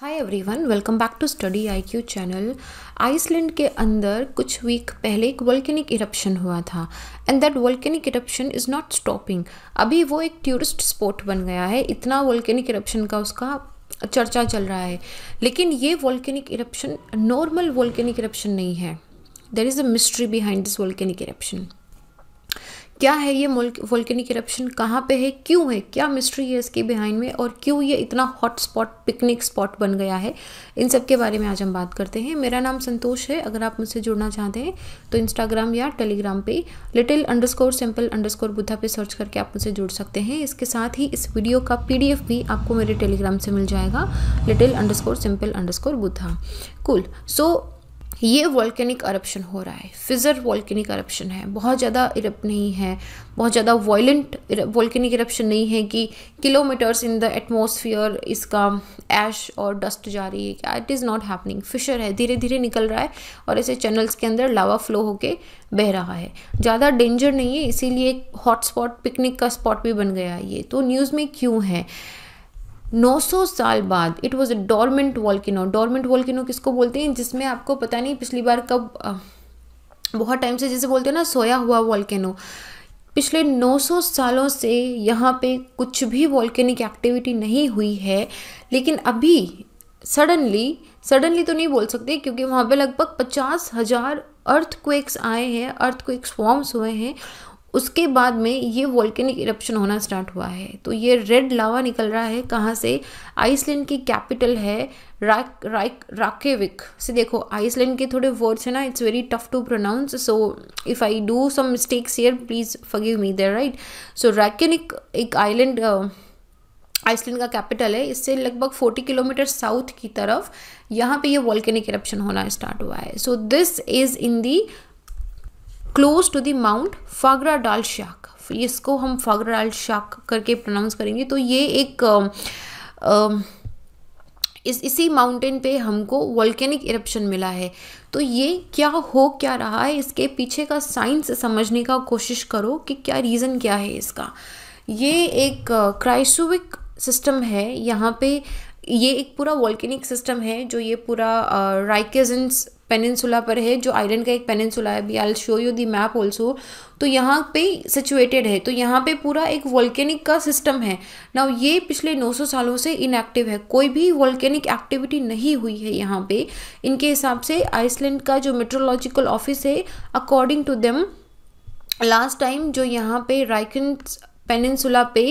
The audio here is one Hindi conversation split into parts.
Hi everyone welcome back to study IQ channel Iceland के अंदर कुछ वीक पहले एक वॉल्केनिक इरप्शन हुआ था and that volcanic eruption is not stopping अभी वो एक टूरिस्ट स्पॉट बन गया है इतना वॉल्केनिक इरप्शन का उसका चर्चा चल रहा है लेकिन ये volcanic eruption normal volcanic eruption नहीं है there is a mystery behind this volcanic eruption क्या है ये वोल्केनिक इरप्शन कहाँ पे है क्यों है क्या मिस्ट्री है इसके बिहाइंड में और क्यों ये इतना हॉट स्पॉट पिकनिक स्पॉट बन गया है इन सब के बारे में आज हम बात करते हैं मेरा नाम संतोष है अगर आप मुझसे जुड़ना चाहते हैं तो इंस्टाग्राम या टेलीग्राम पे little underscore simple underscore Buddha पे सर्च करके आप मुझसे जुड़ सकते हैं इसके साथ ही इस वीडियो का पी भी आपको मेरे टेलीग्राम से मिल जाएगा little underscore simple underscore Buddha cool so ये वॉल्केनिक अरप्शन हो रहा है फिजर वॉल्केनिक अरप्शन है बहुत ज़्यादा इरप नहीं है बहुत ज़्यादा वॉयलेंट वॉल्केनिक इरप्शन नहीं है कि किलोमीटर्स इन द एटमोसफियर इसका ऐश और डस्ट जा रही है क्या it is not happening fissure है धीरे धीरे निकल रहा है और ऐसे चैनल्स के अंदर लावा फ्लो होके बह रहा है ज़्यादा डेंजर नहीं है इसीलिए एक हॉट स्पॉट पिकनिक का स्पॉट भी बन गया है ये तो न्यूज़ में क्यों है 900 साल बाद it was a dormant volcano dormant volcano किसको बोलते हैं जिसमें आपको पता नहीं पिछली बार कब बहुत टाइम से जैसे बोलते हैं ना सोया हुआ वॉल्केनो पिछले 900 सालों से यहाँ पे कुछ भी वॉल्केनिक एक्टिविटी नहीं हुई है लेकिन अभी सडनली सडनली तो नहीं बोल सकते क्योंकि वहाँ पे लगभग पचास हज़ार अर्थ क्वेक्स आए हैं अर्थ क्वेक्स फॉर्म्स हुए हैं उसके बाद में ये वॉल्केनिक इरप्शन होना स्टार्ट हुआ है तो ये रेड लावा निकल रहा है कहाँ से आइसलैंड की कैपिटल है राक राक राकेविक से देखो आइसलैंड के थोड़े वर्ड्स हैं ना it's very tough to pronounce so if I do some mistakes here please forgive me there right so Reykjavik एक आइलैंड आइसलैंड uh, का कैपिटल है इससे लगभग 40 किलोमीटर साउथ की तरफ यहाँ पे ये वॉल्केनिक इरप्शन होना स्टार्ट हुआ है so this is in the close to the mount Fagradalsfjall इसको हम फागरा डाल शाक करके प्रोनाउंस करेंगे तो ये एक आ, आ, इस इसी माउंटेन पे हमको वॉल्केनिक इरप्शन मिला है तो ये क्या हो क्या रहा है इसके पीछे का साइंस समझने का कोशिश करो कि क्या रीज़न क्या है इसका ये एक क्राइसोविक सिस्टम है यहाँ पे ये एक पूरा वॉल्केनिक सिस्टम है जो ये पूरा राइकेजेंस पेनिनसुला पर है जो आइलैंड का एक पेनिनसुला है be I show you the map also तो यहाँ पे सिचुएटेड है तो यहाँ पे पूरा एक वॉल्केनिक का सिस्टम है ना ये पिछले 900 सालों से इनएक्टिव है कोई भी वॉल्केनिक एक्टिविटी नहीं हुई है यहाँ पे इनके हिसाब से आइसलैंड का जो मेट्रोलॉजिकल ऑफिस है according to them last time जो यहाँ पे राइकन पेनिनसुला पे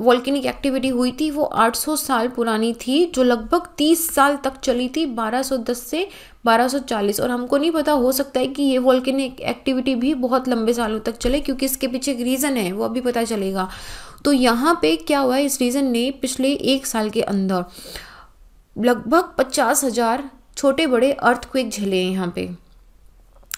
वॉल्किनिक एक्टिविटी हुई थी वो 800 साल पुरानी थी जो लगभग 30 साल तक चली थी 1210 से 1240 और हमको नहीं पता हो सकता है कि ये वॉल्किनिक एक्टिविटी भी बहुत लंबे सालों तक चले क्योंकि इसके पीछे एक रीज़न है वो अभी पता चलेगा तो यहाँ पे क्या हुआ है इस रीज़न ने पिछले एक साल के अंदर लगभग पचास हज़ार छोटे बड़े अर्थक्वेक झेले हैं यहाँ पे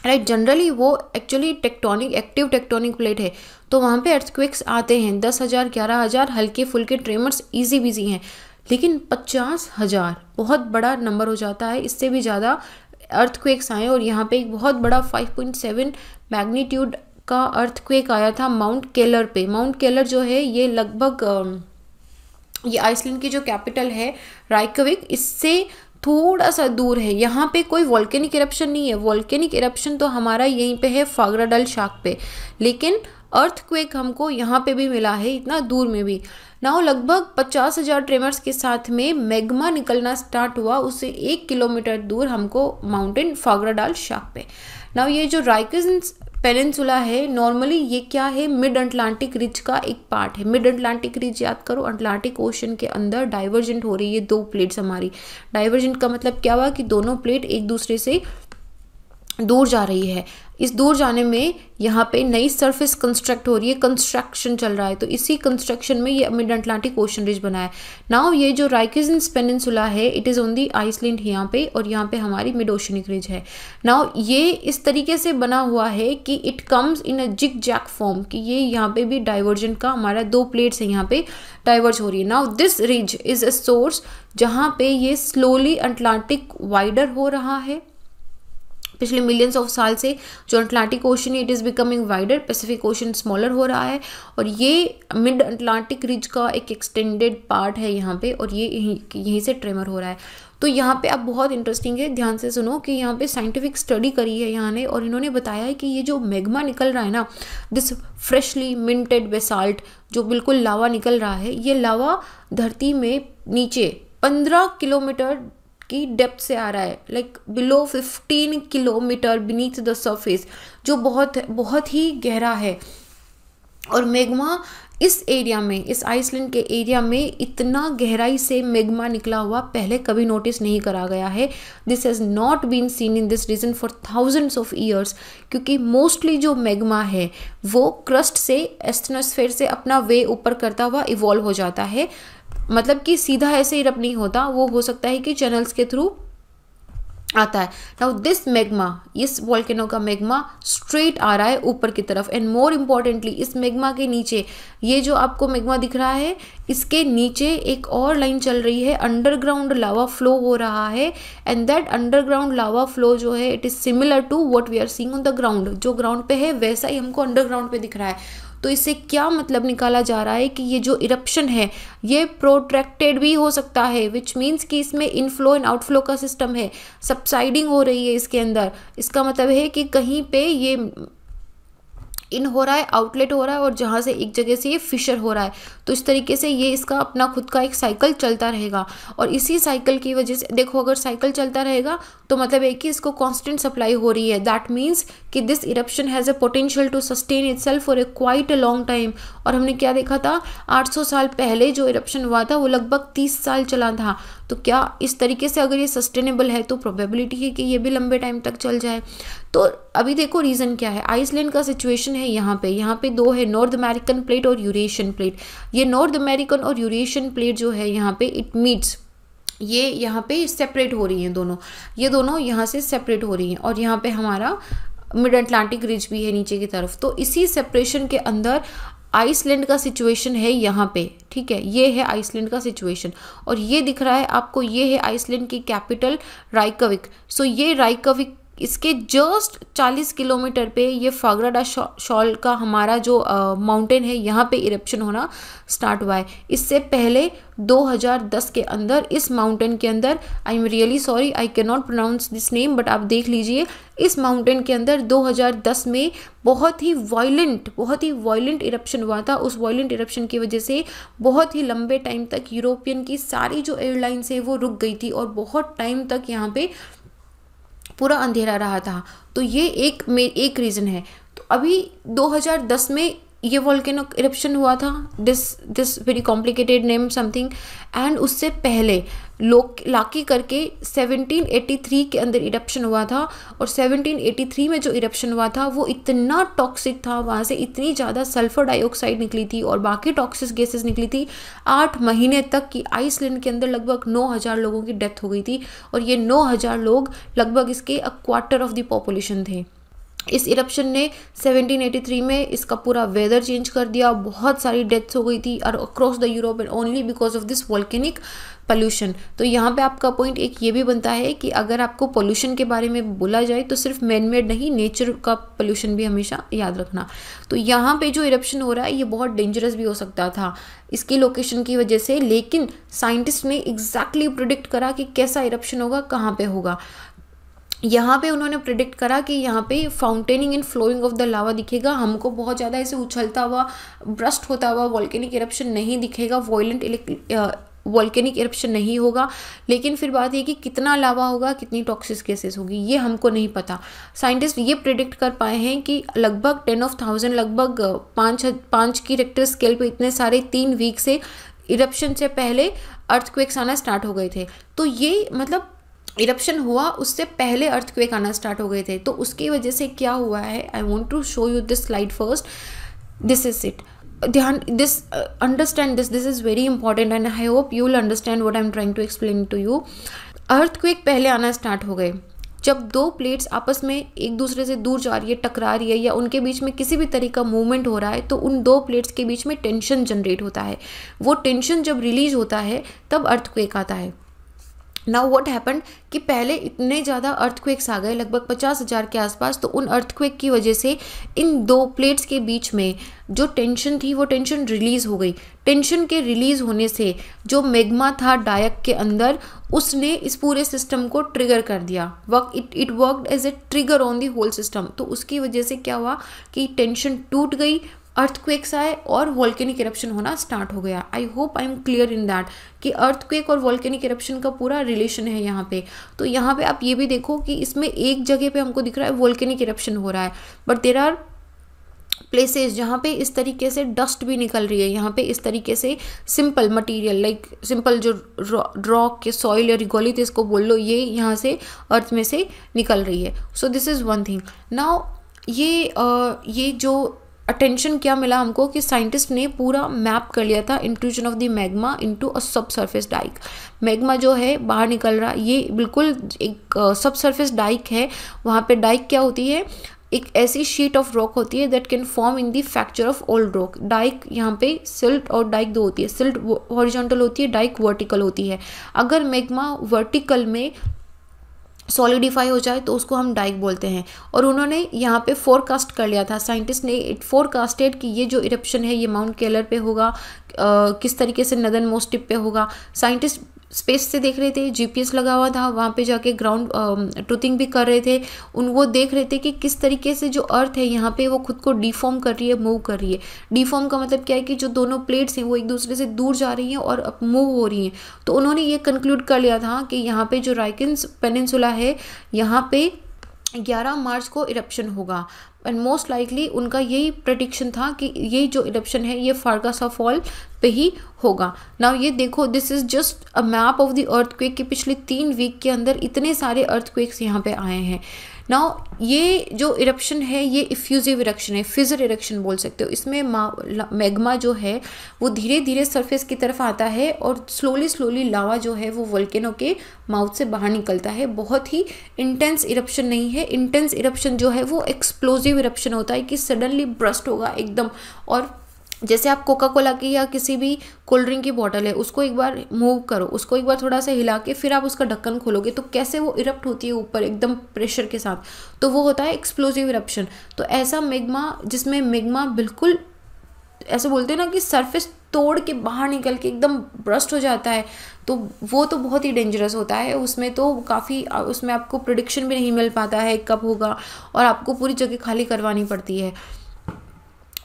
राइट जनरली वो actually tectonic active tectonic plate है तो वहाँ पे अर्थक्विक्स आते हैं दस हज़ार ग्यारह हज़ार हल्के फुल्के ट्रेमर्स ईजी बिजी हैं लेकिन पचास हज़ार बहुत बड़ा नंबर हो जाता है इससे भी ज़्यादा अर्थक्वेक्स आए और यहाँ पे एक बहुत बड़ा सेवन मैग्नीट्यूड का अर्थक्वेक आया था माउंट केलर पे माउंट केलर जो है ये लगभग ये आइसलैंड की जो कैपिटल है राइकविक इससे थोड़ा सा दूर है यहाँ पे कोई वॉल्केनिक इरप्शन नहीं है वॉल्केनिक इरप्शन तो हमारा यहीं पे है फागरा डल शाख पे लेकिन अर्थक्वेक हमको यहाँ पे भी मिला है इतना दूर में भी नाउ लगभग पचास हज़ार ट्रेमर्स के साथ में मैग्मा निकलना स्टार्ट हुआ उससे एक किलोमीटर दूर हमको माउंटेन फागराडाल शाख पे नाउ ये जो राइक पेनसुला है नॉर्मली ये क्या है मिड अटलांटिक रिज का एक पार्ट है मिड अटलांटिक रिज याद करो अटलांटिक ओशन के अंदर डाइवर्जेंट हो रही है दो प्लेट्स हमारी डाइवर्जेंट का मतलब क्या हुआ कि दोनों प्लेट एक दूसरे से दूर जा रही है इस दूर जाने में यहाँ पे नई सरफेस कंस्ट्रक्ट हो रही है कंस्ट्रक्शन चल रहा है तो इसी कंस्ट्रक्शन में ये मिड अटलांटिक ओशन रिज बना है नाउ ये जो राइकिजन्स स्पेनसुला है it is on the Iceland यहाँ पे और यहाँ पे हमारी मिड ओशनिक रिज है नाउ ये इस तरीके से बना हुआ है कि it comes in a zig zag form कि ये यहाँ पे भी डाइवर्जन का हमारा दो प्लेट्स है यहाँ पे डाइवर्ज हो रही है now this ridge is a source जहाँ पे ये स्लोली अटलांटिक वाइडर हो रहा है पिछले मिलियंस ऑफ साल से जो अटलांटिक ओशन है it is becoming wider Pacific Ocean smaller हो रहा है और ये मिड अटलांटिक रिज का एक एक्सटेंडेड पार्ट है यहाँ पे और ये यहीं से ट्रेमर हो रहा है तो यहाँ पे आप बहुत इंटरेस्टिंग है ध्यान से सुनो कि यहाँ पे साइंटिफिक स्टडी करी है यहाँ ने और इन्होंने बताया है कि ये जो मैग्मा निकल रहा है ना दिस फ्रेशली मिंटेड बेसाल्ट जो बिल्कुल लावा निकल रहा है ये लावा धरती में नीचे पंद्रह किलोमीटर की डेप्थ से आ रहा है like below 15 kilometre beneath the surface जो बहुत बहुत ही गहरा है और मेघमा इस एरिया में इस आइसलैंड के एरिया में इतना गहराई से मेघमा निकला हुआ पहले कभी नोटिस नहीं करा गया है this has not been seen in this region for thousands of years क्योंकि मोस्टली जो मेघमा है वो क्रस्ट से एस्थनोस्फेयर से अपना वे ऊपर करता हुआ इवॉल्व हो जाता है मतलब कि सीधा ऐसे ही इरप नहीं होता वो हो सकता है कि चैनल्स के थ्रू आता है नाउ दिस मैग्मा इस वॉल्केनो का मैग्मा स्ट्रेट आ रहा है ऊपर की तरफ एंड मोर इम्पॉर्टेंटली इस मैग्मा के नीचे ये जो आपको मैग्मा दिख रहा है इसके नीचे एक और लाइन चल रही है अंडरग्राउंड लावा फ्लो हो रहा है and that underground lava flow जो है it is similar to what we are seeing on the ground जो ग्राउंड पे है वैसा ही हमको अंडरग्राउंड पे दिख रहा है तो इससे क्या मतलब निकाला जा रहा है कि ये जो इरप्शन है ये प्रोट्रैक्टेड भी हो सकता है विच मीन्स कि इसमें इनफ्लो एंड आउटफ्लो का सिस्टम है सब्साइडिंग हो रही है इसके अंदर इसका मतलब है कि कहीं पे ये इन हो रहा है आउटलेट हो रहा है और जहाँ से एक जगह से ये फिशर हो रहा है तो इस तरीके से ये इसका अपना खुद का एक साइकिल चलता रहेगा और इसी साइकिल की वजह से देखो अगर साइकिल चलता रहेगा तो मतलब है कि इसको कॉन्स्टेंट सप्लाई हो रही है दैट मीन्स कि this eruption has a potential to sustain itself for a quite a long time और हमने क्या देखा था आठ साल पहले जो इरप्शन हुआ था वो लगभग तीस साल चला था तो क्या इस तरीके से अगर ये सस्टेनेबल है तो प्रोबेबिलिटी है कि ये भी लंबे टाइम तक चल जाए तो अभी देखो रीज़न क्या है आइसलैंड का सिचुएशन है यहाँ पे यहाँ पे दो है नॉर्थ अमेरिकन प्लेट और यूरेशियन प्लेट ये नॉर्थ अमेरिकन और यूरेशियन प्लेट जो है यहाँ पे इट मीट्स ये यहाँ पे सेपरेट हो रही हैं दोनों ये दोनों यहाँ से सेपरेट हो रही हैं और यहाँ पे हमारा मिड अटलांटिक रिज भी है नीचे की तरफ तो इसी सेपरेशन के अंदर आइसलैंड का सिचुएशन है यहाँ पे ठीक है ये है आइसलैंड का सिचुएशन और ये दिख रहा है आपको ये है आइसलैंड की कैपिटल राइकविक सो ये राइकविक इसके जस्ट 40 किलोमीटर पे ये फागराडा शॉल का हमारा जो माउंटेन है यहाँ पे इरप्शन होना स्टार्ट हुआ है इससे पहले 2010 के अंदर इस माउंटेन के अंदर I am really sorry I can not pronounce this name but आप देख लीजिए इस माउंटेन के अंदर 2010 में बहुत ही वायलेंट बहुत ही वायलेंट इरप्शन हुआ था उस वायलेंट इरप्शन की वजह से बहुत ही लंबे टाइम तक यूरोपियन की सारी जो एयरलाइंस है वो रुक गई थी और बहुत टाइम तक यहाँ पे पूरा अंधेरा रहा था तो ये एक एक रीज़न है तो अभी 2010 में ये वॉल्केनो इरप्शन हुआ था this this very complicated name something and उससे पहले लोक लाकी करके 1783 के अंदर इरप्शन हुआ था और 1783 में जो इरप्शन हुआ था वो इतना टॉक्सिक था वहाँ से इतनी ज़्यादा सल्फर डाइऑक्साइड निकली थी और बाकी टॉक्सिस गैसेस निकली थी आठ महीने तक कि आइसलैंड के अंदर लगभग नौ हज़ार लोगों की डेथ हो गई थी और ये नौ हज़ार लोग लगभग इसके a quarter of the population थे इस इरप्शन ने 1783 में इसका पूरा वेदर चेंज कर दिया बहुत सारी डेथ्स हो गई थी और across the Europe and only because of this volcanic pollution तो यहाँ पे आपका पॉइंट एक ये भी बनता है कि अगर आपको पोल्यूशन के बारे में बोला जाए तो सिर्फ मैन मेड नहीं नेचर का पोल्यूशन भी हमेशा याद रखना तो यहाँ पे जो इरप्शन हो रहा है ये बहुत डेंजरस भी हो सकता था इसकी लोकेशन की वजह से लेकिन साइंटिस्ट ने एग्जैक्टली exactly प्रोडिक्ट करा कि कैसा इरप्शन होगा कहाँ पे होगा यहाँ पे उन्होंने प्रिडिक्ट करा कि यहाँ पे fountaining and flowing of the lava दिखेगा हमको बहुत ज़्यादा ऐसे उछलता हुआ ब्रस्ट होता हुआ वॉल्केनिक इरप्शन नहीं दिखेगा वॉयलेंट वॉल्केनिक इरप्शन नहीं होगा लेकिन फिर बात यह कि कितना लावा होगा कितनी टॉक्सिस केसेस होगी ये हमको नहीं पता साइंटिस्ट ये प्रिडिक्ट कर पाए हैं कि लगभग टेन ऑफ थाउजेंड लगभग पाँच पाँच की रेक्टर स्केल पर इतने सारे तीन वीक से इरप्शन से पहले अर्थक्वेक्स आना स्टार्ट हो गए थे तो ये मतलब इरप्शन हुआ उससे पहले अर्थक्वेक आना स्टार्ट हो गए थे तो उसकी वजह से क्या हुआ है I want to show you this slide first this is it ध्यान this understand this this is very important and I hope you will understand what I am trying to explain to you earthquake पहले आना स्टार्ट हो गए जब दो प्लेट्स आपस में एक दूसरे से दूर जा रही है टकरा रही है या उनके बीच में किसी भी तरह का मूवमेंट हो रहा है तो उन दो प्लेट्स के बीच में टेंशन जनरेट होता है वो टेंशन जब रिलीज होता है तब अर्थक्वेक आता है नाउ वॉट हैपन कि पहले इतने ज़्यादा अर्थक्वेक्स आ गए लगभग पचास हज़ार के आसपास तो उन अर्थक्वेक की वजह से इन दो प्लेट्स के बीच में जो टेंशन थी वो टेंशन रिलीज़ हो गई टेंशन के रिलीज़ होने से जो मेगमा था डायक के अंदर उसने इस पूरे सिस्टम को ट्रिगर कर दिया work it it worked as a trigger on the whole system तो उसकी वजह से क्या हुआ कि टेंशन टूट गई अर्थक्वेक्स आए और वॉल्केनिक इरप्शन होना स्टार्ट हो गया I hope I am clear in that कि अर्थक्वेक और वॉल्केनिक इरप्शन का पूरा रिलेशन है यहाँ पे तो यहाँ पे आप ये भी देखो कि इसमें एक जगह पे हमको दिख रहा है वॉल्केनिक इरप्शन हो रहा है बट देर आर प्लेसेस जहाँ पे इस तरीके से डस्ट भी निकल रही है यहाँ पे इस तरीके से सिंपल मटेरियल लाइक सिंपल जो रॉक के सॉइल या रिगोलित इसको बोल लो ये यहाँ से अर्थ में से निकल रही है so this is one thing now ये आ, ये जो अटेंशन क्या मिला हमको कि साइंटिस्ट ने पूरा मैप कर लिया था intrusion of the magma into a subsurface Dyke magma जो है बाहर निकल रहा ये बिल्कुल एक सब सरफेस डाइक है वहाँ पे डाइक क्या होती है एक ऐसी शीट ऑफ रॉक होती है that can form in the fracture of old rock dike यहाँ पे सिल्ट और डाइक दो होती है सिल्ट हॉरिजॉन्टल होती है डाइक वर्टिकल होती है अगर मैग्मा वर्टिकल में सॉलिडिफाई हो जाए तो उसको हम डाइक बोलते हैं और उन्होंने यहाँ पे फोरकास्ट कर लिया था साइंटिस्ट ने इट फोरकास्टेड कि ये जो इरप्शन है ये माउंट केलर पे होगा आ, किस तरीके से नदन मोस्ट टिप पे होगा साइंटिस्ट स्पेस से देख रहे थे जीपीएस लगा हुआ था वहाँ पे जाके ग्राउंड ट्रुथिंग um, भी कर रहे थे उन वो देख रहे थे कि किस तरीके से जो अर्थ है यहाँ पे वो खुद को डिफॉर्म कर रही है मूव कर रही है डिफॉर्म का मतलब क्या है कि जो दोनों प्लेट्स हैं वो एक दूसरे से दूर जा रही हैं और अब मूव हो रही हैं तो उन्होंने ये कंक्लूड कर लिया था कि यहाँ पे जो राइकिन्स पेनसुला है यहाँ पे 11 मार्च को इरप्शन होगा एंड मोस्ट लाइकली उनका यही प्रडिक्शन था कि ये जो इलेप्शन है ये फारगासा फॉल पे ही होगा नाउ ये देखो this is just a map of the earthquake कि पिछले तीन वीक के अंदर इतने सारे अर्थ यहाँ पे आए हैं नाउ ये जो इरप्शन है ये इफ्यूजिव इरक्शन है फिजर इरक्शन बोल सकते हो इसमें मैग्मा जो है वो धीरे धीरे सरफेस की तरफ आता है और स्लोली स्लोली लावा जो है वो वल्केनों के माउथ से बाहर निकलता है बहुत ही इंटेंस इरप्शन नहीं है इंटेंस इरप्शन जो है वो एक्सप्लोजिव इरप्शन होता है कि सडनली ब्रस्ट होगा एकदम और जैसे आप कोका कोला की या किसी भी कोल्ड ड्रिंक की बॉटल है उसको एक बार मूव करो उसको एक बार थोड़ा सा हिला के फिर आप उसका ढक्कन खोलोगे तो कैसे वो इरप्ट होती है ऊपर एकदम प्रेशर के साथ तो वो होता है एक्सप्लोजिव इरप्शन तो ऐसा मेगमा जिसमें मेगमा बिल्कुल ऐसे बोलते हैं ना कि सरफेस तोड़ के बाहर निकल के एकदम ब्रस्ट हो जाता है तो वो तो बहुत ही डेंजरस होता है उसमें तो काफ़ी उसमें आपको प्रोडिक्शन भी नहीं मिल पाता है कब होगा और आपको पूरी जगह खाली करवानी पड़ती है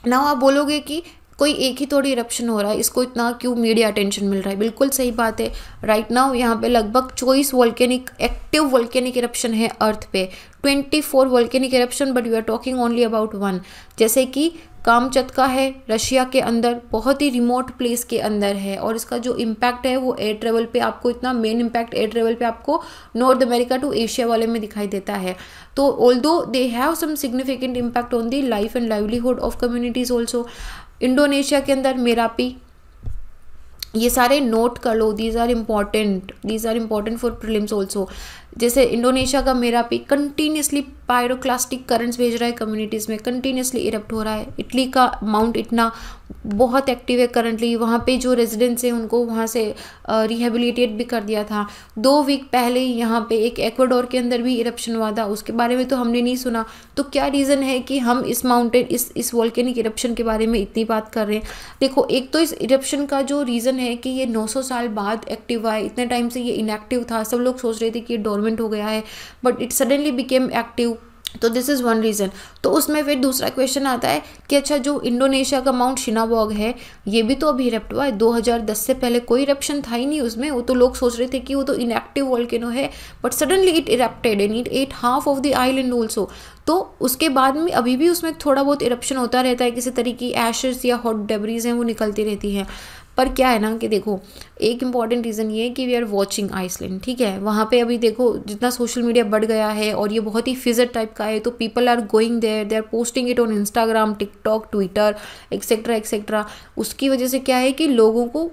ना आप बोलोगे कि कोई एक ही थोड़ी इरप्शन हो रहा है इसको इतना क्यों मीडिया अटेंशन मिल रहा है बिल्कुल सही बात है राइट नाउ यहाँ पे लगभग चौबीस वॉल्केनिक एक्टिव वॉल्केनिक इरप्शन है अर्थ पे twenty four volcanic eruption but you are talking only about one जैसे कि कामचत का है रशिया के अंदर बहुत ही रिमोट प्लेस के अंदर है और इसका जो इम्पैक्ट है वो एयर ट्रेवल पे आपको इतना मेन इम्पैक्ट एयर ट्रेवल पे आपको नॉर्थ अमेरिका टू एशिया वाले में दिखाई देता है तो although they have some significant impact on the life and livelihood of communities also Indonesia के अंदर मेरापी ये सारे नोट कर लो these are important these are important for prelims also जैसे इंडोनेशिया का मेरा पे कंटिन्यूसली पायरोक्लास्टिक करंट्स भेज रहा है कम्युनिटीज़ में कंटिन्यूसली इरप्ट हो रहा है इटली का माउंट इतना बहुत एक्टिव है करंटली वहाँ पे जो रेजिडेंट्स हैं उनको वहाँ से रिहेबिलिटेट भी कर दिया था दो वीक पहले यहाँ पे एक एक्वाडोर के अंदर भी इरप्शन हुआ था उसके बारे में तो हमने नहीं सुना तो क्या रीज़न है कि हम इस माउंटेन इस इस वॉल्केनिक इरप्शन के बारे में इतनी बात कर रहे हैं देखो एक तो इस इरप्शन का जो रीज़न है कि ये नौ साल बाद एक्टिव हुआ है इतने टाइम से ये इनएक्टिव था सब लोग सोच रहे थे कि ये डोर डोरमेंट हो गया है but it suddenly became active तो दिस इज़ वन रीज़न तो उसमें फिर दूसरा क्वेश्चन आता है कि अच्छा जो इंडोनेशिया का माउंट शिनाबॉग है ये भी तो अभी इरप्ट हुआ है 2010 से पहले कोई इरप्शन था ही नहीं उसमें वो तो लोग सोच रहे थे कि वो तो इनएक्टिव वॉल्केनो है but suddenly it erupted and it ate half of the island also तो उसके बाद में अभी भी उसमें थोड़ा बहुत इरप्शन होता रहता है किसी तरीके की एशेस या हॉट डेबरीज हैं वो निकलती रहती हैं पर क्या है ना कि देखो एक इम्पॉर्टेंट रीज़न ये है कि वी आर वॉचिंग आइसलैंड ठीक है वहाँ पे अभी देखो जितना सोशल मीडिया बढ़ गया है और ये बहुत ही फिजर टाइप का है तो people are going there they are posting it on Instagram TikTok Twitter etcetera etcetera उसकी वजह से क्या है कि लोगों को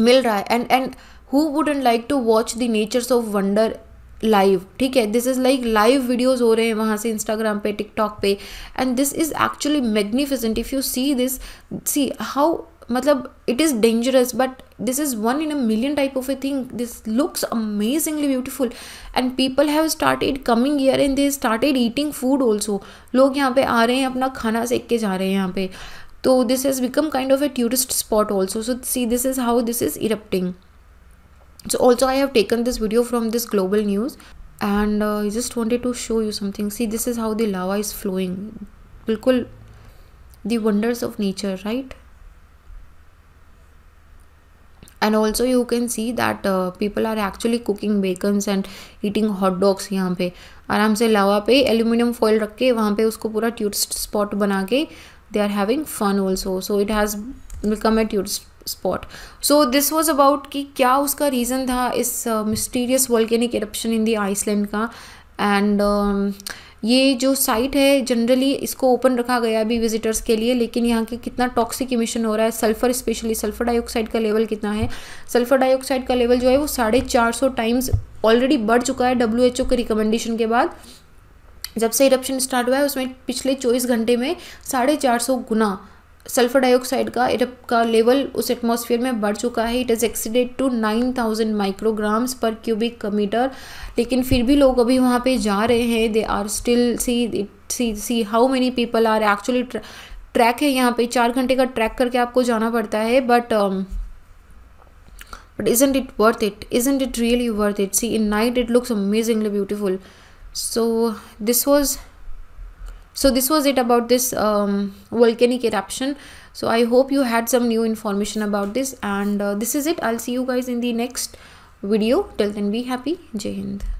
मिल रहा है and and who and like to watch the nature's of wonder live ठीक है this is like live videos हो रहे हैं वहाँ से इंस्टाग्राम पे टिकटॉक पे and this is actually magnificent if you see this see how matlab, it is dangerous, but this is one in a million type of a thing. This looks amazingly beautiful, and people have started coming here and they started eating food also. लोग यहाँ पे आ रहे हैं अपना खाना सेक के जा रहे हैं यहाँ पे तो this has become kind of a tourist spot also so see this so also i have taken this video from this global news and uh, i just wanted to show you something see this is how the lava is flowing bilkul the wonders of nature right and also you can see that people are actually cooking cooking and eating hot dogs यहाँ पे आराम से लावा पे एल्यूमिनियम फॉइल रख के वहाँ पे उसको पूरा टूरिस्ट स्पॉट बना के they are having fun also so it has become a tourist spot so this was about कि क्या उसका रीज़न था इस mysterious world volcanic eruption in the Iceland का एंड ये जो साइट है जनरली इसको ओपन रखा गया अभी विजिटर्स के लिए लेकिन यहाँ के कितना टॉक्सिक इमिशन हो रहा है सल्फर स्पेशली सल्फर डाइऑक्साइड का लेवल कितना है सल्फर डाइऑक्साइड का लेवल जो है वो साढ़े चार सौ टाइम्स ऑलरेडी बढ़ चुका है डब्ल्यू एच ओ के रिकमेंडेशन के बाद जब से इरप्शन स्टार्ट हुआ है उसमें पिछले चौबीस घंटे में साढ़े चार सौ गुना सल्फर डाइऑक्साइड का का लेवल उस एटमॉस्फेयर में बढ़ चुका है it is exceeded to nine thousand micrograms per cubic metre लेकिन फिर भी लोग अभी वहाँ पे जा रहे हैं they are still see see see how many people are actually track है यहाँ पे चार घंटे का ट्रैक करके आपको जाना पड़ता है but but isn't it worth it isn't it really worth it see in night it looks amazingly beautiful so this was so this was it about this um, volcanic eruption so i hope you had some new information about this and uh, this is it i'll see you guys in the next video till then be happy jai hind